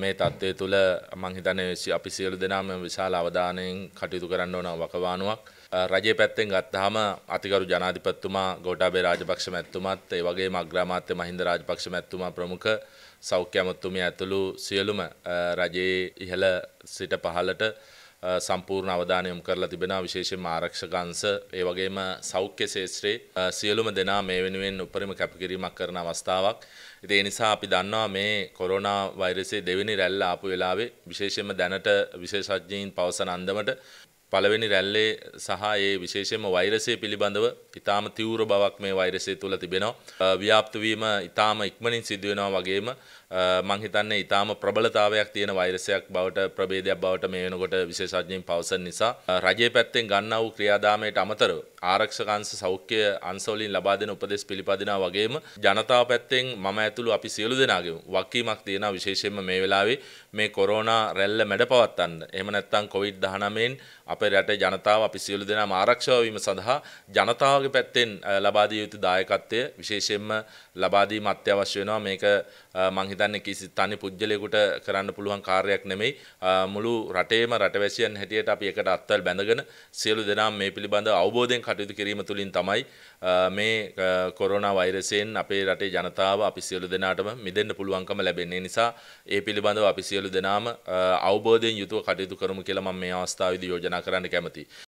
මේ தත්ත්වය තුළ මම හිතන්නේ අපි සියලු දෙනාම විශාල අවධානයෙන් කටයුතු කරන්න ඕන වකවානුවක්. රජයේ පැත්තෙන් ගත්තාම අතිගරු ජනාධිපතිතුමා ගෝඨාභය රාජපක්ෂ මැතිතුමාත් ඒ වගේම අග්‍රාමාත්‍ය මහින්ද රාජපක්ෂ මැතිතුමා ප්‍රමුඛ සෞඛ්‍ය අමාත්‍යතුමිය ඇතුළු සියලුම රජයේ ඉහළ සිට පහළට සම්පූර්ණ අවධානය යොමු කරලා තිබෙනවා විශේෂයෙන්ම ආරක්ෂක අංශ ඒ වගේම සෞඛ්‍ය ශාස්ත්‍රයේ සියලුම දෙනා මේ වෙනුවෙන් උපරිම කැපකිරීමක් කරන අවස්ථාවක්. ඉතින් ඒ නිසා අපි දන්නවා මේ කොරෝනා වෛරසයේ දෙවෙනි රැල්ල ආපු වෙලාවේ විශේෂයෙන්ම දැනට විශේෂඥයින් පවසන අන්දමට පළවෙනි රැල්ලේ සහ ඒ විශේෂයෙන්ම වෛරසය පිළිබඳව ඉතාම තීව්‍ර බවක් මේ වෛරසය තුළ තිබෙනවා. ව්‍යාප්ත වීම ඉතාම ඉක්මනින් සිදු වෙනවා වගේම මං හිතන්නේ ඉතාම ප්‍රබලතාවයක් තියෙන වෛරසයක් බවට ප්‍රභේදයක් බවට මේ වෙනකොට විශේෂඥයින් පවසන නිසා රජයේ පැත්තෙන් ගන්නා වූ ක්‍රියාදාමයට අමතරව ආරක්ෂක අංශ සෞඛ්‍ය අංශවලින් ලබා දෙන උපදෙස් පිළිපදිනා වගේම ජනතාව පැත්තෙන් මම ඇතුළු අපි සියලු දෙනාගේම වක්කීමක් තියෙනවා විශේෂයෙන්ම මේ වෙලාවේ මේ කොරෝනා රැල්ල මැඩපවත්තන්න. එහෙම නැත්නම් COVID-19න් අපේ රටේ ජනතාව අපි සියලු දෙනාම ආරක්ෂා වීම සඳහා ජනතාවගේ පැත්තෙන් ලබා දිය යුතු දායකත්වය විශේෂයෙන්ම ලබා දීම අත්‍යවශ්‍ය වෙනවා. මේක මං හිතන්නේ කිසි තනි පුජ්‍යලයකට කරන්න පුළුවන් කාර්යයක් නෙමෙයි. මුළු රටේම රටවැසියන් හැටියට අපි එකට අත්වල් බැඳගෙන සියලු දෙනාම මේ පිළිබඳ අවබෝධයෙන් කටයුතු කිරීම තුළින් තමයි මේ කොරෝනා වෛරසයෙන් අපේ රටේ ජනතාව අපි සියලු දෙනාටම මිදෙන්න පුළුවන්කම ලැබෙන්නේ නිසා ඒ පිළිබඳව අපි සියලු දෙනාම අවබෝධයෙන් යුතුව කටයුතු කරමු කියලා මම මේ අවස්ථාවේදී යෝජනා කරන්න කැමතියි.